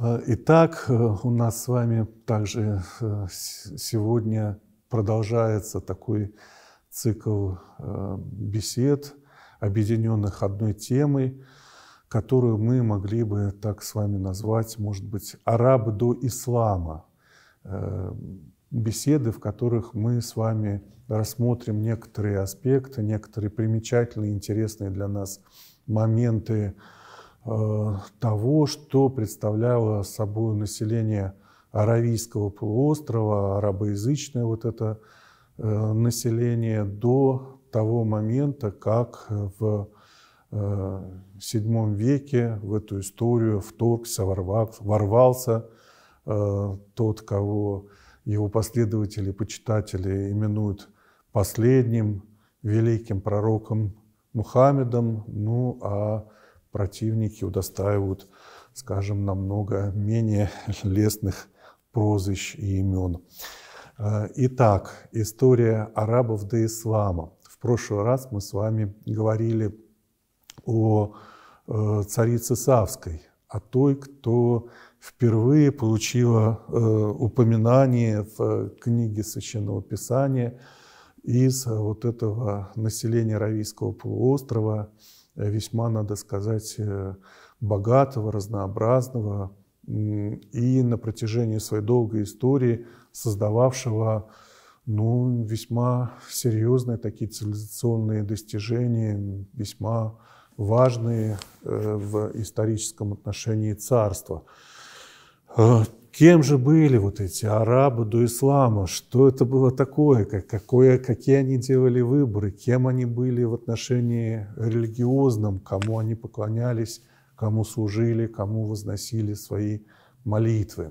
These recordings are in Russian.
Э, итак, э, у нас с вами также э, сегодня продолжается такой цикл бесед, объединенных одной темой, которую мы могли бы так с вами назвать, может быть, «Араб до ислама», беседы, в которых мы с вами рассмотрим некоторые аспекты, некоторые примечательные, интересные для нас моменты, Э, того, что представляло собой население Аравийского полуострова, арабоязычное вот это э, население до того момента, как в VII э, веке в эту историю вторгся, ворвался тот, кого его последователи, почитатели именуют последним великим пророком Мухаммедом, ну а противники удостаивают, скажем, намного менее лестных прозвищ и имен. Э, итак, история арабов до ислама. В прошлый раз мы с вами говорили о э, царице Савской, о той, кто впервые получила э, упоминание в книге Священного Писания – из э, вот этого населения Аравийского полуострова, э, весьма, надо сказать, э, богатого, разнообразного и на протяжении своей долгой истории создававшего ну, весьма серьезные такие цивилизационные достижения, весьма важные в историческом отношении царства. Кем же были вот эти арабы до ислама? Что это было такое? как Какое, какие они делали выборы? Кем они были в отношении религиозным? Кому они поклонялись? Кому служили? Кому возносили свои молитвы?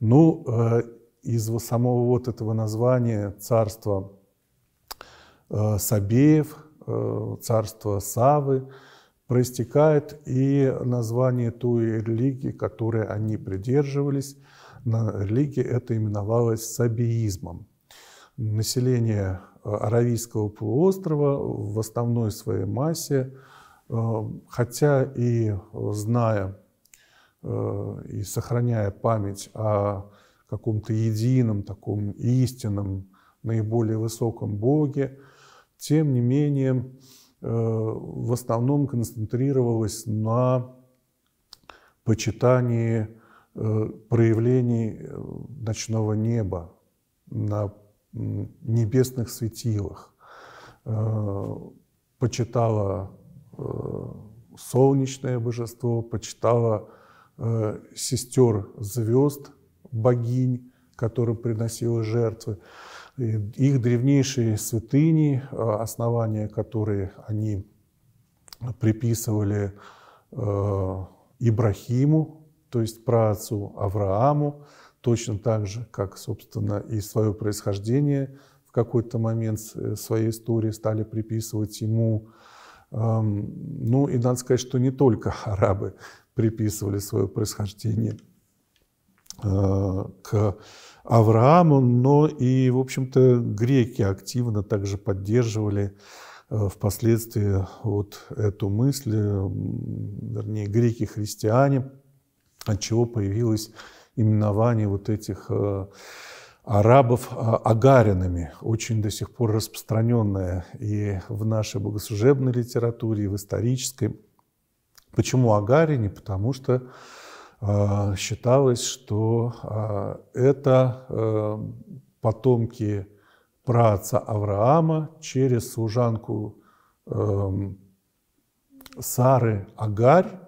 Ну, э, из самого вот этого названия царства э, Сабеев, э, царство Савы – проистекает и название той религии, которой они придерживались. На религии это именовалось сабиизмом. Население э, Аравийского полуострова в основной своей массе, э, хотя и э, зная и сохраняя память о каком-то едином, таком истинном, наиболее высоком Боге, тем не менее Э, в основном концентрировалась на почитании э, проявлений э, ночного неба, на небесных светилах. Почитала солнечное божество, почитала сестер звезд, богинь, которые приносила жертвы. Их древнейшие святыни, э, основания которые они приписывали э, Ибрахиму, то есть праотцу Аврааму, точно так же, как, собственно, и свое происхождение в какой-то момент э, своей истории стали приписывать ему. Эм, ну и надо сказать, что не только арабы приписывали свое происхождение – Э, к Аврааму, но и, в общем-то, греки активно также поддерживали э, впоследствии вот эту мысль, э, вернее, греки-христиане, от чего появилось именование вот этих арабов а, агаринами, очень до сих пор распространенное и в нашей богослужебной литературе, и в исторической. Почему агарине? Потому что а, считалось, что а, это э, потомки праотца Авраама через служанку эм, Сары Агарь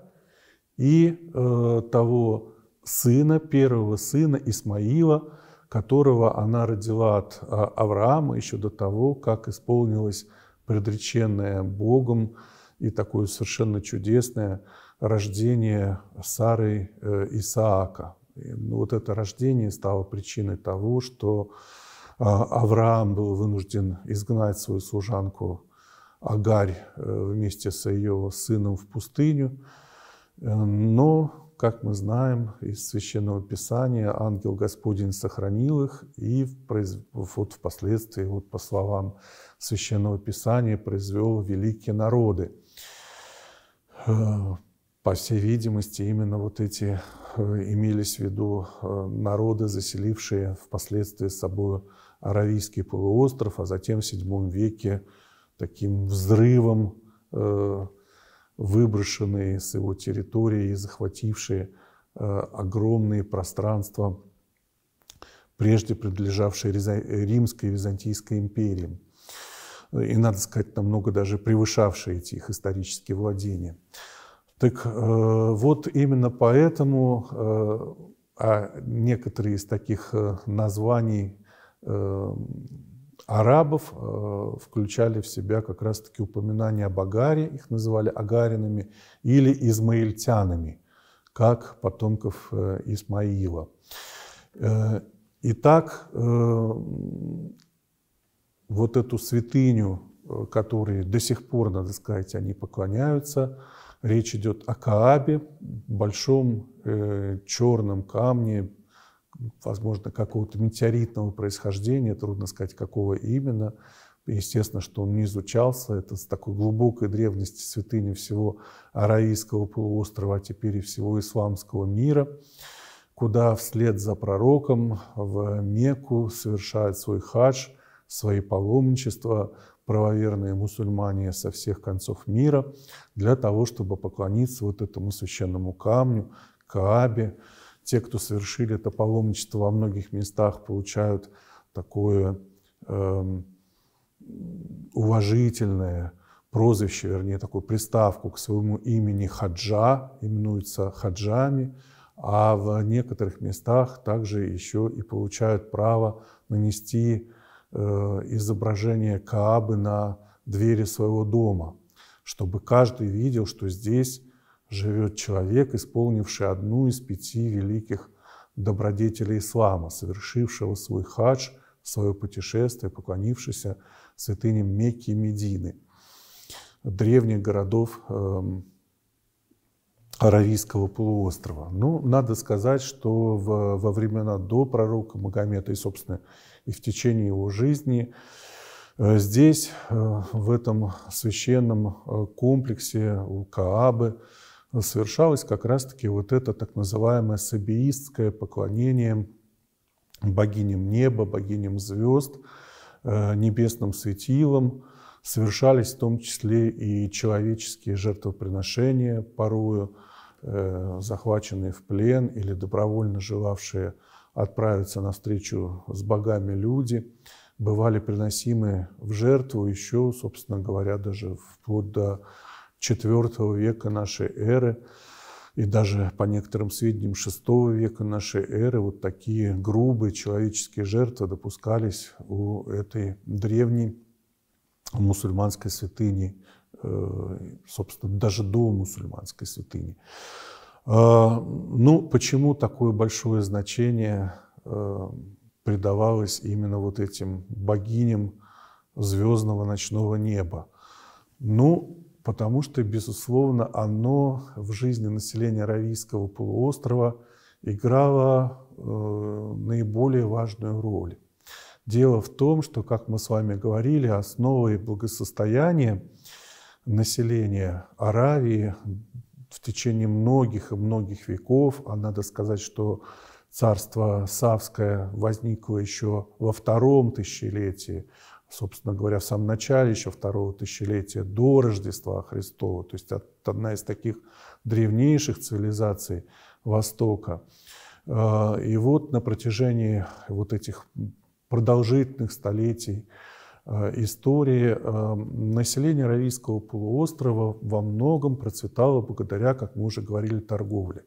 и э, того сына, первого сына Исмаила, которого она родила от а, Авраама еще до того, как исполнилось предреченное Богом и такое совершенно чудесное – рождение Сары э, Исаака. И ну, вот это рождение стало причиной того, что а, Авраам был вынужден изгнать свою служанку Агарь э, вместе с ее сыном в пустыню. Э, но, как мы знаем из Священного Писания, ангел Господень сохранил их, и вот впоследствии, вот по словам Священного Писания, произвел великие народы по всей видимости, именно вот эти э, имелись в виду э, народы, заселившие впоследствии с собой Аравийский полуостров, а затем в VII веке таким взрывом э, выброшенные с его территории и захватившие огромные пространства, прежде принадлежавшие Римской и Византийской империи, И, надо сказать, намного даже превышавшие эти их исторические владения. Так э, вот именно поэтому э, а некоторые из таких э, названий арабов включали в себя как раз-таки упоминания об Агаре, их называли агаринами, или измаильтянами, как потомков Исмаила. Итак, вот эту святыню, которой до сих пор, надо сказать, они поклоняются – Речь идет о Каабе, большом э, черном камне, возможно, какого-то метеоритного происхождения, трудно сказать, какого именно. Естественно, что он не изучался, это с такой глубокой древности святыни всего Араийского полуострова, а теперь и всего исламского мира, куда вслед за пророком в Мекку совершает свой хадж – свои паломничества правоверные мусульмане со всех концов мира для того, чтобы поклониться вот этому священному камню, Каабе. Те, кто совершили это паломничество во многих местах, получают такое э, уважительное прозвище, вернее, такую приставку к своему имени хаджа, именуются хаджами, а в некоторых местах также еще и получают право нанести Э, изображение Каабы на двери своего дома, чтобы каждый видел, что здесь живет человек, исполнивший одну из пяти великих добродетелей ислама, совершившего свой хадж, свое путешествие, поклонившийся святыням Мекки и Медины, древних городов эм, Аравийского полуострова. Ну, надо сказать, что в, во времена до пророка Магомета и, собственно, и в течение его жизни э, здесь, э, в этом священном э, комплексе у Каабы, совершалось как раз-таки вот это так называемое сабиистское поклонение богиням неба, богиням звезд, небесным светилам. Совершались в том числе и человеческие жертвоприношения порою – Э, захваченные в плен или добровольно желавшие отправиться навстречу с богами люди, бывали приносимы в жертву еще, собственно говоря, даже вплоть до IV века нашей эры и даже по некоторым сведениям VI века нашей эры вот такие грубые человеческие жертвы допускались у этой древней мусульманской святыни Э, собственно, даже до мусульманской святыни. А, ну, почему такое большое значение э, придавалось именно вот этим богиням звездного ночного неба? Ну, потому что, безусловно, оно в жизни населения Равийского полуострова играло э, наиболее важную роль. Дело в том, что, как мы с вами говорили, основой благосостояния население Аравии в течение многих и многих веков, а надо сказать, что царство Савское возникло еще во втором тысячелетии, собственно говоря, в самом начале еще второго тысячелетия до Рождества Христова, то есть одна из таких древнейших цивилизаций Востока. А, и вот на протяжении вот этих продолжительных столетий Э, истории э, население Аравийского полуострова во многом процветало благодаря, как мы уже говорили, торговле.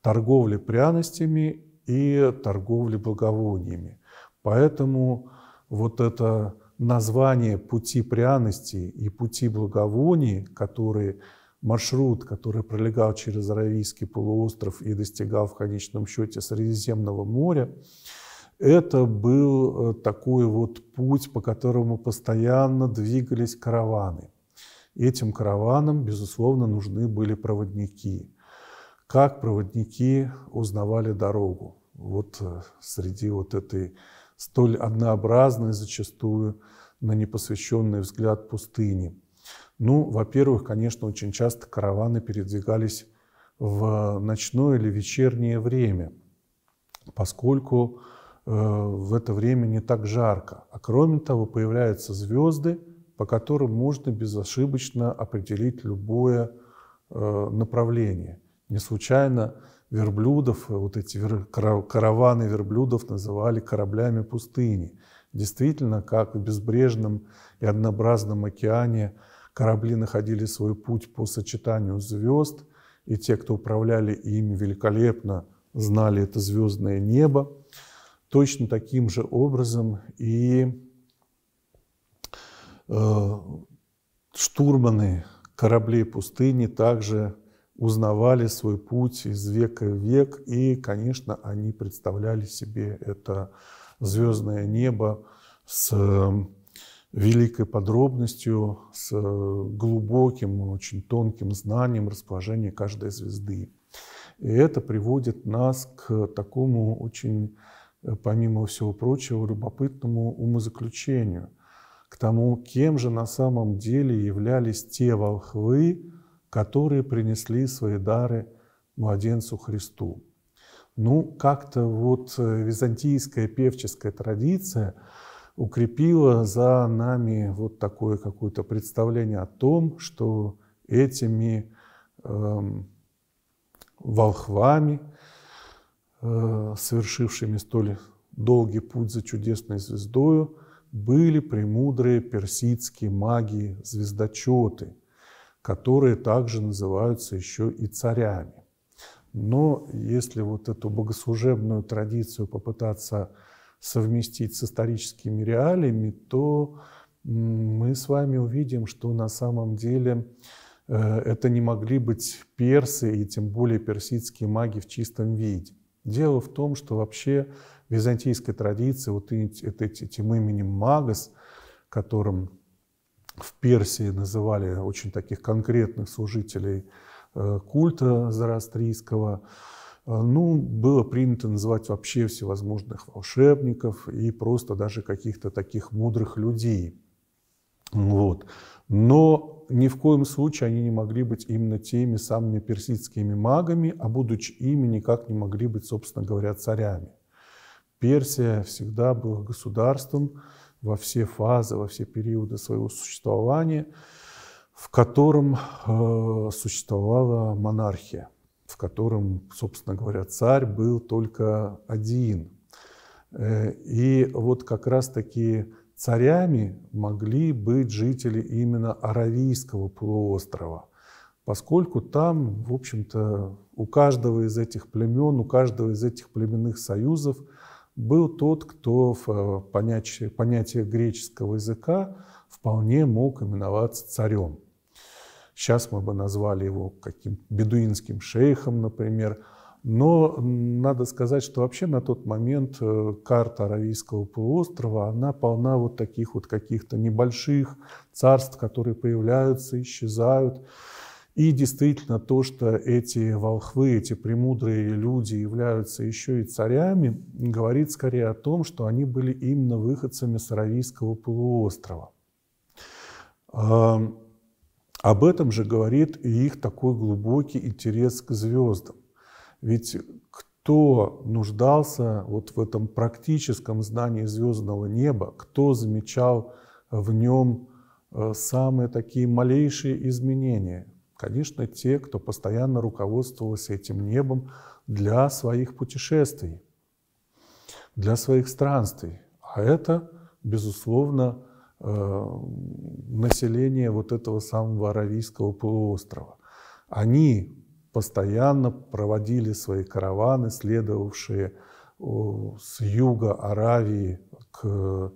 Торговле пряностями и торговле благовониями. Поэтому вот это название пути пряностей и пути благовоний, который маршрут, который пролегал через Аравийский полуостров и достигал в конечном счете Средиземного моря, это был э, такой вот путь, по которому постоянно двигались караваны. Этим караванам, безусловно, нужны были проводники. Как проводники узнавали дорогу? Вот э, среди вот этой столь однообразной зачастую на непосвященный взгляд пустыни. Ну, во-первых, конечно, очень часто караваны передвигались в ночное или вечернее время, поскольку Э, в это время не так жарко. А кроме того, появляются звезды, по которым можно безошибочно определить любое э, направление. Не случайно верблюдов, э, вот эти караваны верблюдов называли кораблями пустыни. Действительно, как в безбрежном и однообразном океане корабли находили свой путь по сочетанию звезд, и те, кто управляли ими великолепно, знали это звездное небо точно таким же образом и э, штурманы кораблей пустыни также узнавали свой путь из века в век, и, конечно, они представляли себе это звездное небо с э, великой подробностью, с э, глубоким, очень тонким знанием расположения каждой звезды. И это приводит нас к такому очень Э, помимо всего прочего, любопытному умозаключению, к тому, кем же на самом деле являлись те волхвы, которые принесли свои дары младенцу Христу. Ну, как-то вот э, византийская певческая традиция укрепила за нами вот такое какое-то представление о том, что этими эм, волхвами – Э, совершившими столь долгий путь за чудесной звездою, были премудрые персидские маги звездочеты, которые также называются еще и царями. Но если вот эту богослужебную традицию попытаться совместить с историческими реалиями, то мы с вами увидим, что на самом деле э, это не могли быть персы и тем более персидские маги в чистом виде. Дело в том, что вообще византийская традиция традиции вот этим именем Магас, которым в Персии называли очень таких конкретных служителей э, культа зороастрийского, э, ну, было принято называть вообще всевозможных волшебников и просто даже каких-то таких мудрых людей. Вот. Но ни в коем случае они не могли быть именно теми самыми персидскими магами, а будучи ими, никак не могли быть, собственно говоря, царями. Персия всегда была государством во все фазы, во все периоды своего существования, в котором э, существовала монархия, в котором, собственно говоря, царь был только один. Э, и вот как раз-таки Царями могли быть жители именно Аравийского полуострова, поскольку там, в общем-то, у каждого из этих племен, у каждого из этих племенных союзов был тот, кто в э, понятиях понятие греческого языка вполне мог именоваться царем. Сейчас мы бы назвали его каким-то бедуинским шейхом, например – но надо сказать, что вообще на тот момент э, карта Аравийского полуострова, она полна вот таких вот каких-то небольших царств, которые появляются, исчезают. И действительно то, что эти волхвы, эти премудрые люди являются еще и царями, говорит скорее о том, что они были именно выходцами с Аравийского полуострова. Об этом же говорит и их такой глубокий интерес к звездам. Ведь кто нуждался вот в этом практическом знании звездного неба, кто замечал в нем э, самые такие малейшие изменения? Конечно, те, кто постоянно руководствовался этим небом для своих путешествий, для своих странствий. А это, безусловно, э, население вот этого самого Аравийского полуострова. Они постоянно проводили свои караваны, следовавшие с юга Аравии к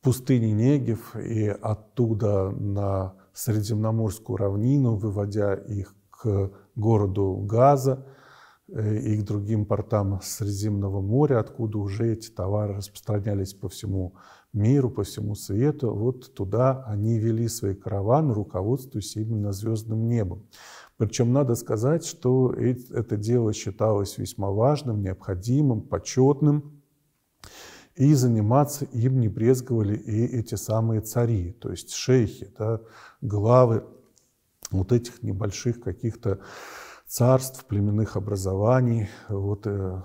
пустыне Негев и оттуда на Средиземноморскую равнину, выводя их к городу Газа э, и к другим портам Средиземного моря, откуда уже эти товары распространялись по всему миру, по всему свету, вот туда они вели свои караваны, руководствуясь именно звездным небом. Причем надо сказать, что это дело считалось весьма важным, необходимым, почетным, и заниматься им не брезговали и эти самые цари, то есть шейхи, да, главы вот этих небольших каких-то царств, племенных образований, вот, э,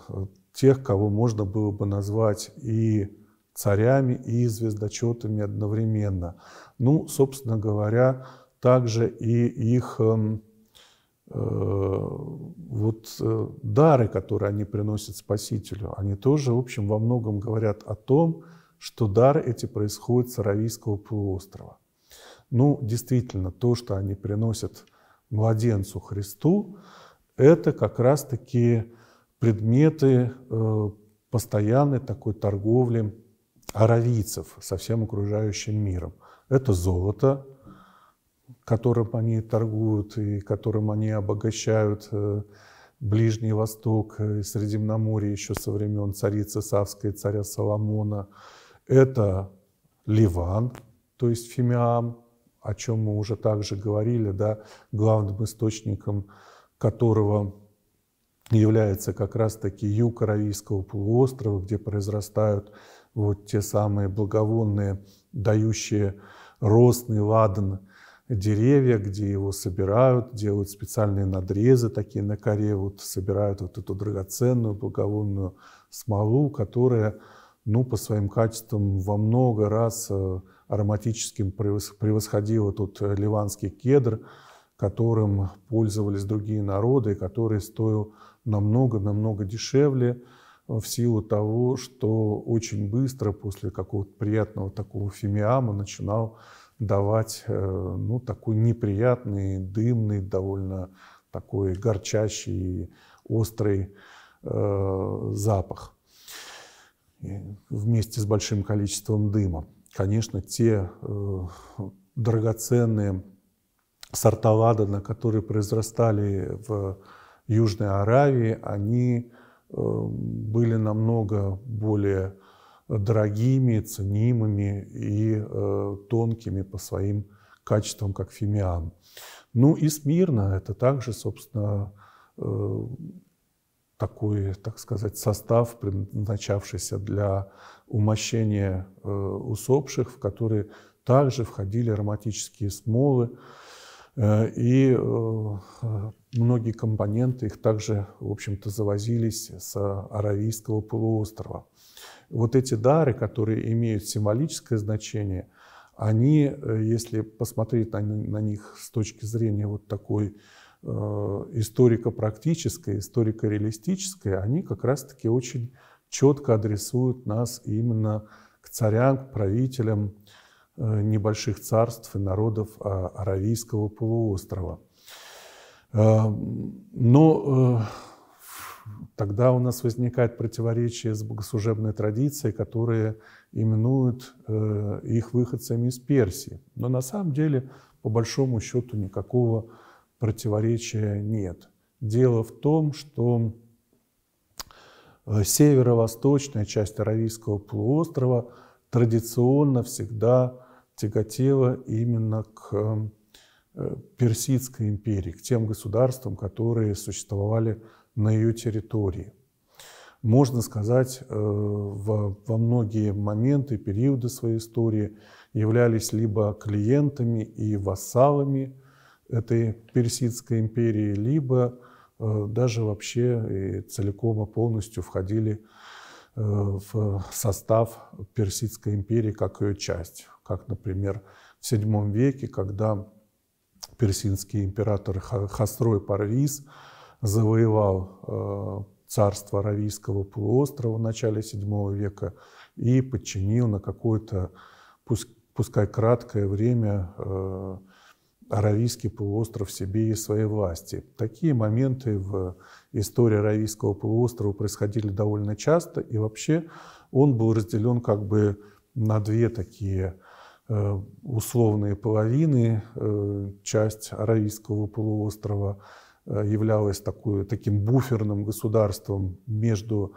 тех, кого можно было бы назвать и царями и звездочетами одновременно. Ну, собственно говоря, также и их эм, э, вот э, дары, которые они приносят Спасителю, они тоже, в общем, во многом говорят о том, что дары эти происходят с Аравийского полуострова. Ну, действительно, то, что они приносят младенцу Христу, это как раз-таки предметы э, постоянной такой торговли аравийцев со всем окружающим миром. Это золото, которым они торгуют и которым они обогащают э, Ближний Восток э, и Средиземноморье еще со времен царицы Савской, царя Соломона. Это Ливан, то есть Фимиам, о чем мы уже также говорили, да, главным источником которого является как раз-таки юг Аравийского полуострова, где произрастают вот те самые благовонные, дающие ростный ладан деревья, где его собирают, делают специальные надрезы такие на коре, вот собирают вот эту драгоценную благовонную смолу, которая, ну, по своим качествам во много раз э, ароматическим превосходила тот э, ливанский кедр, которым пользовались другие народы, который стоил намного-намного дешевле, в силу того, что очень быстро после какого-то приятного такого фимиама начинал давать э, ну, такой неприятный, дымный, довольно такой горчащий, острый э, запах вместе с большим количеством дыма. Конечно, те э, драгоценные сорта ладана, которые произрастали в Южной Аравии, они были намного более дорогими, ценимыми и э, тонкими по своим качествам, как фимиан. Ну и смирно это также, собственно, э, такой, так сказать, состав, предназначавшийся для умощения э, усопших, в который также входили ароматические смолы, Э, и э, многие компоненты их также, в общем-то, завозились с Аравийского полуострова. Вот эти дары, которые имеют символическое значение, они, э, если посмотреть на, них с точки зрения вот такой э, историко-практической, историко-реалистической, они как раз-таки очень четко адресуют нас именно к царям, к правителям, Э, небольших царств и народов а, Аравийского полуострова. Э, но э, тогда у нас возникает противоречие с богослужебной традицией, которая именует их выходцами из Персии. Но на самом деле, по большому счету, никакого противоречия нет. Дело в том, что северо-восточная часть Аравийского полуострова традиционно всегда тяготела именно к э, Персидской империи, к тем государствам, которые существовали на ее территории. Можно сказать, э, во, во многие моменты, периоды своей истории являлись либо клиентами и вассалами этой Персидской империи, либо э, даже вообще и целиком и полностью входили в состав Персидской империи как ее часть как, например, в VII веке, когда персидский император Хасрой Парвиз завоевал э, царство Аравийского полуострова в начале VII века и подчинил на какое-то, пускай краткое время, э, Аравийский полуостров себе и своей власти. Такие моменты в истории Аравийского полуострова происходили довольно часто, и вообще он был разделен как бы на две такие Э, условные половины, э, часть Аравийского полуострова э, являлась такой, таким буферным государством между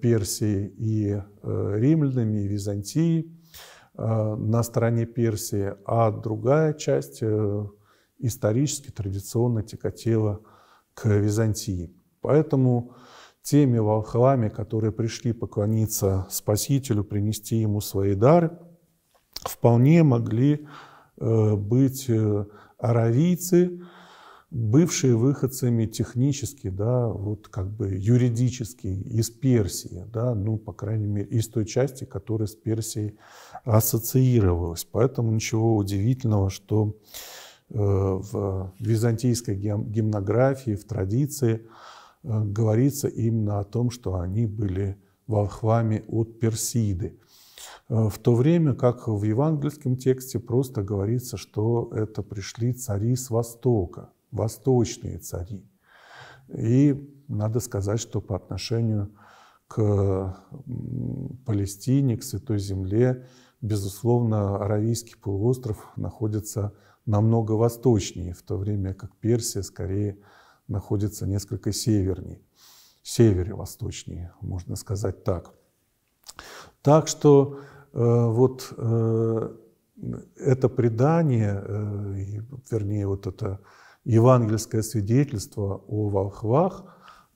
Персией и римлянами, и Византией на стороне Персии, а другая часть исторически, традиционно тяготела к Византии. Поэтому теми волхлами, которые пришли поклониться Спасителю, принести ему свои дары – вполне могли э, быть э, аравийцы, бывшие выходцами технически, да, вот как бы юридически из Персии, да, ну, по крайней мере, из той части, которая с Персией ассоциировалась. Поэтому ничего удивительного, что э, в византийской гимнографии, в традиции говорится именно о том, что они были волхвами от Персиды в то время как в евангельском тексте просто говорится, что это пришли цари с Востока, восточные цари. И надо сказать, что по отношению к Палестине, к Святой Земле, безусловно, Аравийский полуостров находится намного восточнее, в то время как Персия скорее находится несколько севернее, севере-восточнее, можно сказать так. Так что Э, вот э, это предание, э, вернее, вот это евангельское свидетельство о волхвах,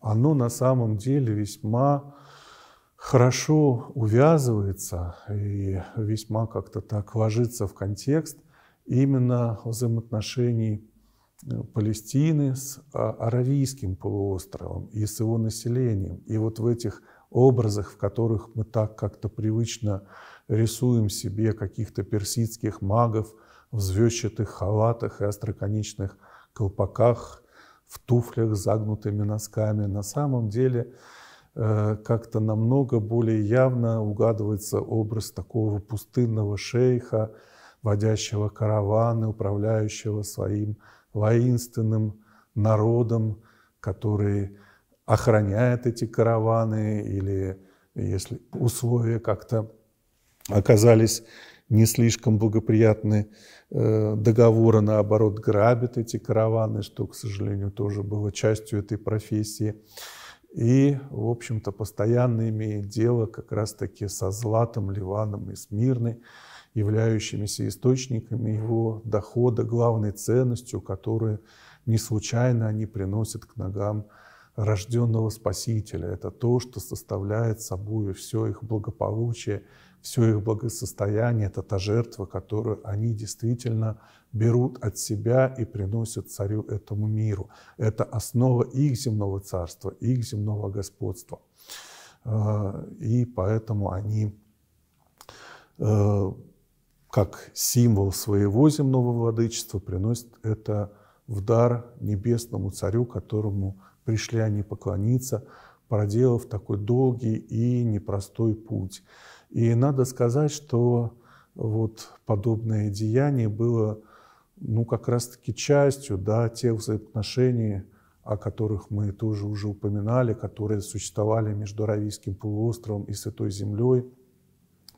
оно на самом деле весьма хорошо увязывается и весьма как-то так ложится в контекст именно взаимоотношений Палестины с а, Аравийским полуостровом и с его населением. И вот в этих образах, в которых мы так как-то привычно рисуем себе каких-то персидских магов в звездчатых халатах и остроконечных колпаках, в туфлях с загнутыми носками. На самом деле э, как-то намного более явно угадывается образ такого пустынного шейха, водящего караваны, управляющего своим воинственным народом, который охраняет эти караваны или если условия как-то оказались не слишком благоприятны, э, договоры, наоборот, грабят эти караваны, что, к сожалению, тоже было частью этой профессии. И, в общем-то, постоянно имеет дело как раз-таки со Златом, Ливаном и Смирной, являющимися источниками его дохода, главной ценностью, которую не случайно они приносят к ногам рожденного Спасителя. Это то, что составляет собой все их благополучие, все их благосостояние. Это та жертва, которую они действительно берут от себя и приносят царю этому миру. Это основа их земного царства, их земного господства. А, и поэтому они э, как символ своего земного владычества приносят это в дар небесному царю, которому Пришли они поклониться, проделав такой долгий и непростой путь. И надо сказать, что вот подобное деяние было ну, как раз-таки частью да, тех взаимоотношений, о которых мы тоже уже упоминали, которые существовали между Аравийским полуостровом и Святой Землей.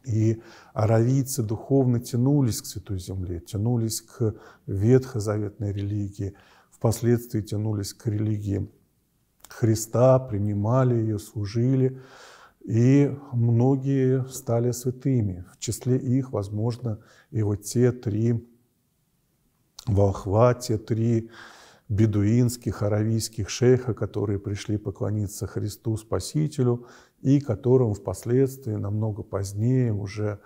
И аравийцы духовно тянулись к Святой Земле, тянулись к ветхозаветной религии, впоследствии тянулись к религии Христа, принимали ее, служили. И многие стали святыми. В числе их, возможно, и вот те три волхва, те три бедуинских, аравийских шейха, которые пришли поклониться Христу Спасителю, и которым впоследствии, намного позднее, уже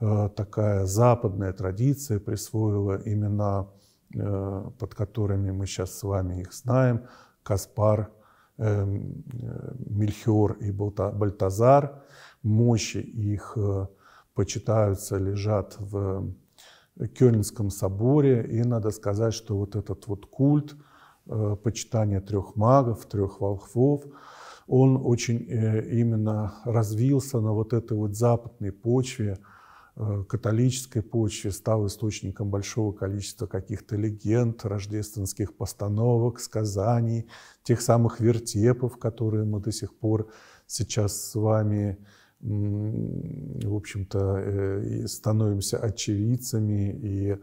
э, такая западная традиция присвоила имена, э, под которыми мы сейчас с вами их знаем, Каспар Эм, э, мельхиор и Бальтазар. Мощи их э, почитаются, лежат в э, Кёльнском соборе. И надо сказать, что вот этот вот культ почитания трех магов, трех волхвов, он очень именно развился на вот этой вот западной почве – Э, католической почве стал источником большого количества каких-то легенд, рождественских постановок, сказаний, тех самых вертепов, которые мы до сих пор сейчас с вами, в общем-то, э, становимся очевидцами и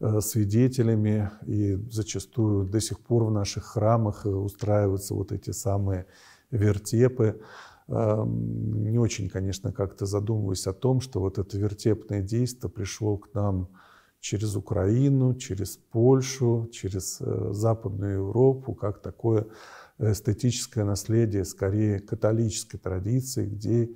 э, свидетелями, и зачастую до сих пор в наших храмах устраиваются вот эти самые вертепы. Эм, не очень, конечно, как-то задумываюсь о том, что вот это вертепное действие пришло к нам через Украину, через Польшу, через э, Западную Европу, как такое эстетическое наследие скорее католической традиции, где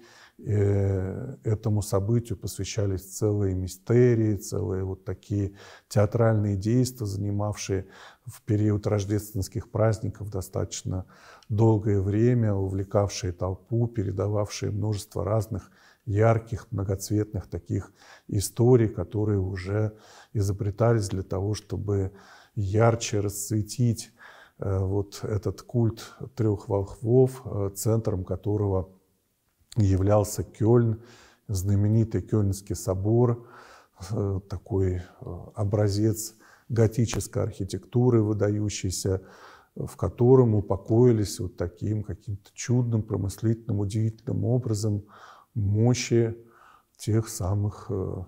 Э, этому событию посвящались целые мистерии, целые вот такие театральные действия, занимавшие в период рождественских праздников достаточно долгое время, увлекавшие толпу, передававшие множество разных ярких, многоцветных таких историй, которые уже изобретались для того, чтобы ярче расцветить э, вот этот культ трех волхвов, э, центром которого – являлся Кёльн, знаменитый Кёльнский собор, э, такой э, образец готической архитектуры выдающийся, в котором упокоились вот таким каким-то чудным, промыслительным, удивительным образом мощи тех самых э,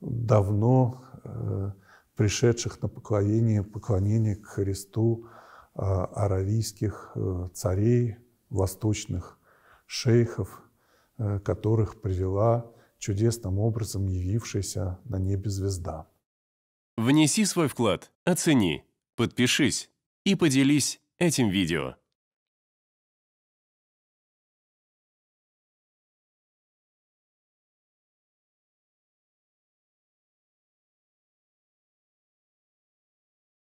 давно пришедших на поклонение, поклонение к Христу а, аравийских царей восточных шейхов, э, которых привела чудесным образом явившаяся на небе звезда. Внеси свой вклад, оцени, подпишись и поделись этим видео.